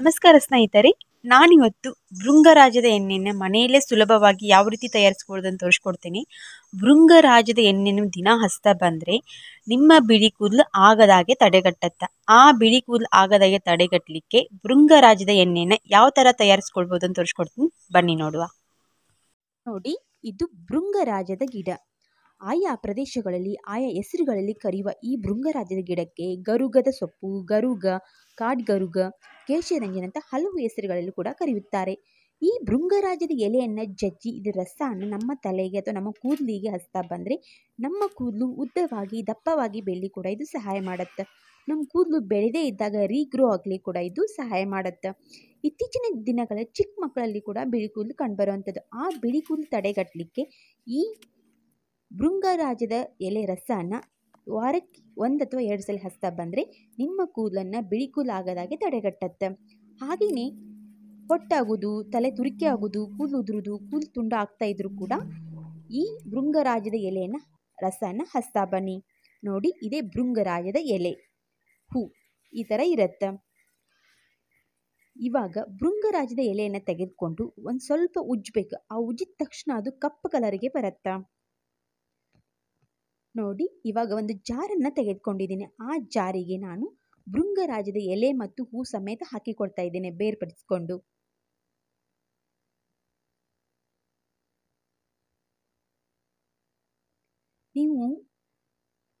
ನಮಸ್ಕಾರ ಸ್ನೇಹಿತರೆ ನಾನಿವತ್ತು ಭೃಂಗರಾಜದ ಎಣ್ಣೆಯನ್ನು ಮನೆಯಲ್ಲೇ ಸುಲಭವಾಗಿ ಯಾವ ರೀತಿ ತಯಾರಿಸ್ಕೊಳ್ಳೋದು ಅಂತ ತೋರಿಸ್ಕೊಡ್ತೀನಿ ಭೃಂಗರಾಜದ ಎಣ್ಣೆಯನ್ನು ದಿನ ಹಚ್ತಾ ಬಂದರೆ ನಿಮ್ಮ ಬಿಳಿ ಕೂದಲು ಆಗದಾಗೆ ತಡೆಗಟ್ಟತ್ತ ಆ ಬಿಳಿ ಕೂದಲು ಆಗದಾಗೆ ತಡೆಗಟ್ಟಲಿಕ್ಕೆ ಭೃಂಗರಾಜದ ಎಣ್ಣೆನ ಯಾವ ಥರ ತಯಾರಿಸ್ಕೊಳ್ಬೋದು ಅಂತ ತೋರಿಸ್ಕೊಡ್ತೀನಿ ಬನ್ನಿ ನೋಡುವ ನೋಡಿ ಇದು ಭೃಂಗರಾಜದ ಗಿಡ ಆಯಾ ಪ್ರದೇಶಗಳಲ್ಲಿ ಆಯಾ ಹೆಸರುಗಳಲ್ಲಿ ಕರೆಯುವ ಈ ಭೃಂಗರಾಜದ ಗಿಡಕ್ಕೆ ಗರುಗದ ಸೊಪ್ಪು ಗರುಗ ಕಾಡ್ಗರುಗ ಕೇಶರಂಜನಂಥ ಹಲವು ಹೆಸರುಗಳಲ್ಲಿ ಕೂಡ ಕರೆಯುತ್ತಾರೆ ಈ ಭೃಂಗರಾಜದ ಎಲೆಯನ್ನು ಜಜ್ಜಿ ಇದರ ರಸವನ್ನು ನಮ್ಮ ತಲೆಗೆ ಅಥವಾ ನಮ್ಮ ಕೂದಲಿಗೆ ಹಚ್ತಾ ಬಂದರೆ ನಮ್ಮ ಕೂದಲು ಉದ್ದವಾಗಿ ದಪ್ಪವಾಗಿ ಬೆಳ್ಳಿ ಕೂಡ ಇದು ಸಹಾಯ ಮಾಡುತ್ತೆ ನಮ್ಮ ಕೂದಲು ಬೆಳೆದೇ ಇದ್ದಾಗ ರೀಗ್ರೋ ಆಗಲಿ ಕೂಡ ಇದು ಸಹಾಯ ಮಾಡುತ್ತೆ ಇತ್ತೀಚಿನ ದಿನಗಳ ಚಿಕ್ಕ ಮಕ್ಕಳಲ್ಲಿ ಕೂಡ ಬಿಳಿ ಕೂದಲು ಕಂಡುಬರುವಂಥದ್ದು ಆ ಬಿಳಿ ಕೂದಲು ತಡೆಗಟ್ಟಲಿಕ್ಕೆ ಈ ಭೃಂಗರಾಜದ ಎಲೆ ರಸನ ವಾರಕ್ಕೆ ಒಂದು ಅಥವಾ ಎರಡು ಸಲ ಹಸ್ತಾ ಬಂದರೆ ನಿಮ್ಮ ಕೂದಲನ್ನು ಬಿಳಿ ಕೂದಲಾಗದಾಗೆ ತಡೆಗಟ್ಟತ್ತೆ ಹಾಗೆಯೇ ಹೊಟ್ಟಾಗೋದು ತಲೆ ತುರಿಕೆ ಆಗೋದು ಕೂದಲು ಉದುರುದು ಕೂದಲು ತುಂಡ ಆಗ್ತಾ ಇದ್ದರೂ ಕೂಡ ಈ ಭೃಂಗರಾಜದ ಎಲೆಯನ್ನು ರಸನ ಹಸ್ತಾ ಬನ್ನಿ ನೋಡಿ ಇದೇ ಭೃಂಗರಾಜದ ಎಲೆ ಹೂ ಈ ಥರ ಇರತ್ತೆ ಇವಾಗ ಭೃಂಗರಾಜದ ಎಲೆಯನ್ನು ತೆಗೆದುಕೊಂಡು ಒಂದು ಸ್ವಲ್ಪ ಉಜ್ಜಬೇಕು ಆ ಉಜ್ಜಿದ ತಕ್ಷಣ ಅದು ಕಪ್ಪು ಕಲರಿಗೆ ಬರುತ್ತೆ ನೋಡಿ ಇವಾಗ ಒಂದು ಜಾರನ್ನು ತೆಗೆದುಕೊಂಡಿದ್ದೀನಿ ಆ ಜಾರಿಗೆ ನಾನು ಭೃಂಗರಾಜದ ಎಲೆ ಮತ್ತು ಹೂ ಸಮೇತ ಹಾಕಿಕೊಡ್ತಾ ಇದ್ದೇನೆ ಬೇರ್ಪಡಿಸಿಕೊಂಡು ನೀವು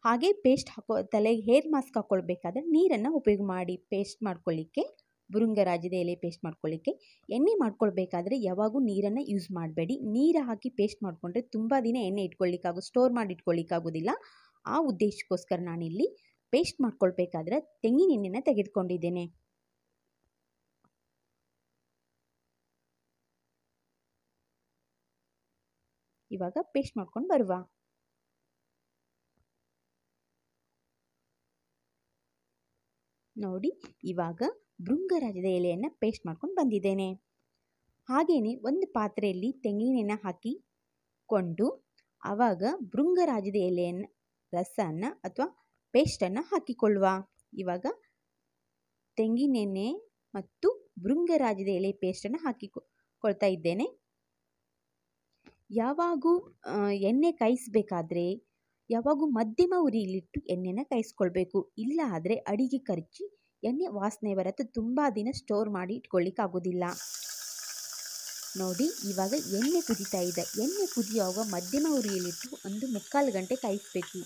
ಹಾಗೆ ಪೇಸ್ಟ್ ಹಾಕೋ ತಲೆಗೆ ಹೇರ್ ಮಾಸ್ಕ್ ಹಾಕ್ಕೊಳ್ಬೇಕಾದ್ರೆ ನೀರನ್ನು ಉಪಯೋಗ ಮಾಡಿ ಪೇಸ್ಟ್ ಮಾಡ್ಕೊಳ್ಳಿಕ್ಕೆ ಬುರುಂಗರಾಜದ ಎಲೆ ಪೇಸ್ಟ್ ಮಾಡ್ಕೊಳ್ಳಿಕ್ಕೆ ಎಣ್ಣೆ ಮಾಡ್ಕೊಳ್ಬೇಕಾದ್ರೆ ಯಾವಾಗೂ ನೀರನ್ನು ಯೂಸ್ ಮಾಡಬೇಡಿ ನೀರು ಹಾಕಿ ಪೇಸ್ಟ್ ಮಾಡಿಕೊಂಡ್ರೆ ತುಂಬ ದಿನ ಎಣ್ಣೆ ಇಟ್ಕೊಳ್ಳಿಕ್ಕಾಗೋ ಸ್ಟೋರ್ ಮಾಡಿ ಇಟ್ಕೊಳ್ಳಿಕ್ಕಾಗೋದಿಲ್ಲ ಆ ಉದ್ದೇಶಕ್ಕೋಸ್ಕರ ನಾನಿಲ್ಲಿ ಪೇಸ್ಟ್ ಮಾಡ್ಕೊಳ್ಬೇಕಾದ್ರೆ ತೆಂಗಿನ ಎಣ್ಣೆನ ತೆಗೆದುಕೊಂಡಿದ್ದೇನೆ ಇವಾಗ ಪೇಸ್ಟ್ ಮಾಡ್ಕೊಂಡು ಬರುವ ನೋಡಿ ಇವಾಗ ಭೃಂಗರಾಜದ ಎಲೆಯನ್ನು ಪೇಸ್ಟ್ ಮಾಡ್ಕೊಂಡು ಬಂದಿದ್ದೇನೆ ಹಾಗೆಯೇ ಒಂದು ಪಾತ್ರೆಯಲ್ಲಿ ತೆಂಗಿನೆಣ್ಣೆ ಹಾಕಿಕೊಂಡು ಆವಾಗ ಭೃಂಗರಾಜದ ಎಲೆಯನ್ನು ರಸವನ್ನು ಅಥವಾ ಪೇಸ್ಟನ್ನು ಹಾಕಿಕೊಳ್ಳುವ ಇವಾಗ ತೆಂಗಿನೆಣ್ಣೆ ಮತ್ತು ಭೃಂಗರಾಜದ ಎಲೆ ಪೇಸ್ಟನ್ನು ಹಾಕಿಕೊಳ್ತಾ ಇದ್ದೇನೆ ಯಾವಾಗೂ ಎಣ್ಣೆ ಕಾಯಿಸಬೇಕಾದ್ರೆ ಯಾವಾಗೂ ಮಧ್ಯಮ ಉರಿಯಲ್ಲಿಟ್ಟು ಎಣ್ಣೆನ ಕಾಯಿಸ್ಕೊಳ್ಬೇಕು ಇಲ್ಲ ಆದರೆ ಅಡಿಗೆ ಕರ್ಚಿ ಎಣ್ಣೆ ವಾಸನೆ ಬರತ್ತೆ ತುಂಬ ದಿನ ಸ್ಟೋರ್ ಮಾಡಿ ಆಗೋದಿಲ್ಲ ನೋಡಿ ಇವಾಗ ಎಣ್ಣೆ ಕುದೀತಾ ಇದೆ ಎಣ್ಣೆ ಕುದಿಯುವಾಗ ಮಧ್ಯಮ ಉರಿಯಲ್ಲಿಟ್ಟು ಒಂದು ಮುಕ್ಕಾಲು ಗಂಟೆ ಕಾಯಿಸಬೇಕು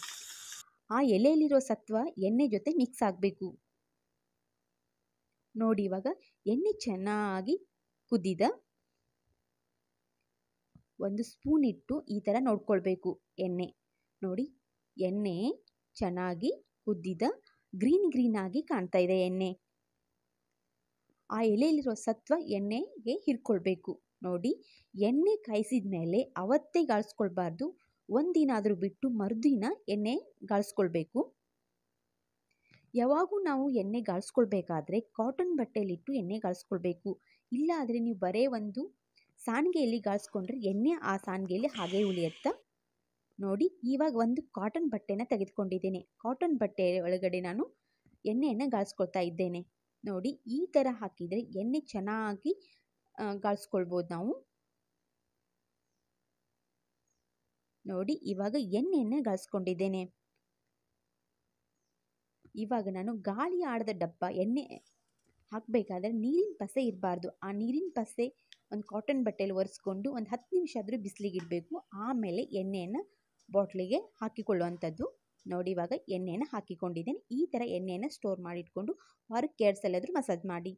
ಆ ಎಲೆಯಲ್ಲಿರೋ ಸತ್ವ ಎಣ್ಣೆ ಜೊತೆ ಮಿಕ್ಸ್ ಆಗಬೇಕು ನೋಡಿ ಇವಾಗ ಎಣ್ಣೆ ಚೆನ್ನಾಗಿ ಕುದಿದ ಒಂದು ಸ್ಪೂನ್ ಇಟ್ಟು ಈ ಥರ ನೋಡ್ಕೊಳ್ಬೇಕು ಎಣ್ಣೆ ನೋಡಿ ಎಣ್ಣೆ ಚೆನ್ನಾಗಿ ಕುದ್ದಿದ ಗ್ರೀನ್ ಗ್ರೀನ್ ಆಗಿ ಕಾಣ್ತಾ ಇದೆ ಎಣ್ಣೆ ಆ ಎಲೆಯಲ್ಲಿರೋ ಸತ್ವ ಎಣ್ಣೆಗೆ ಹಿರ್ಕೊಳ್ಬೇಕು ನೋಡಿ ಎಣ್ಣೆ ಕಾಯಿಸಿದ ಮೇಲೆ ಅವತ್ತೇ ಗಾಳಿಸ್ಕೊಳ್ಬಾರ್ದು ಒಂದಿನ ಆದರೂ ಬಿಟ್ಟು ಮರುದಿನ ಎಣ್ಣೆ ಗಾಳಿಸ್ಕೊಳ್ಬೇಕು ಯಾವಾಗೂ ನಾವು ಎಣ್ಣೆ ಗಾಳಿಸ್ಕೊಳ್ಬೇಕಾದ್ರೆ ಕಾಟನ್ ಬಟ್ಟೆಯಲ್ಲಿಟ್ಟು ಎಣ್ಣೆ ಗಾಳಿಸ್ಕೊಳ್ಬೇಕು ಇಲ್ಲ ನೀವು ಬರೇ ಒಂದು ಸಾಣಿಗೆಯಲ್ಲಿ ಗಾಳಿಸ್ಕೊಂಡ್ರೆ ಎಣ್ಣೆ ಆ ಸಾಣಿಗೆಯಲ್ಲಿ ಹಾಗೇ ಉಳಿಯುತ್ತಾ ನೋಡಿ ಇವಾಗ ಒಂದು ಕಾಟನ್ ಬಟ್ಟೆನ ತೆಗೆದುಕೊಂಡಿದ್ದೇನೆ ಕಾಟನ್ ಬಟ್ಟೆ ಒಳಗಡೆ ನಾನು ಎಣ್ಣೆಯನ್ನು ಗಾಳಿಸ್ಕೊಳ್ತಾ ಇದ್ದೇನೆ ನೋಡಿ ಈ ಥರ ಹಾಕಿದರೆ ಎಣ್ಣೆ ಚೆನ್ನಾಗಿ ಗಾಳಿಸ್ಕೊಳ್ಬೋದು ನಾವು ನೋಡಿ ಇವಾಗ ಎಣ್ಣೆಯನ್ನು ಗಾಳಿಸ್ಕೊಂಡಿದ್ದೇನೆ ಇವಾಗ ನಾನು ಗಾಳಿ ಆಡದ ಡಬ್ಬ ಎಣ್ಣೆ ಹಾಕಬೇಕಾದ್ರೆ ನೀರಿನ ಪಸೆ ಇರಬಾರ್ದು ಆ ನೀರಿನ ಪಸೆ ಒಂದು ಕಾಟನ್ ಬಟ್ಟೆಯಲ್ಲಿ ಒರೆಸ್ಕೊಂಡು ಒಂದು ಹತ್ತು ನಿಮಿಷ ಆದರೂ ಇಡಬೇಕು ಆಮೇಲೆ ಎಣ್ಣೆಯನ್ನು ಬಾಟ್ಲಿಗೆ ಹಾಕಿಕೊಳ್ಳುವಂಥದ್ದು ನೋಡಿ ಇವಾಗ ಎಣ್ಣೆಯನ್ನು ಹಾಕಿಕೊಂಡಿದ್ದೇನೆ ಈ ಥರ ಎಣ್ಣೆಯನ್ನು ಸ್ಟೋರ್ ಮಾಡಿಟ್ಕೊಂಡು ವಾರಕ್ಕೆ ಎರಡು ಸಲ ಮಸಾಜ್ ಮಾಡಿ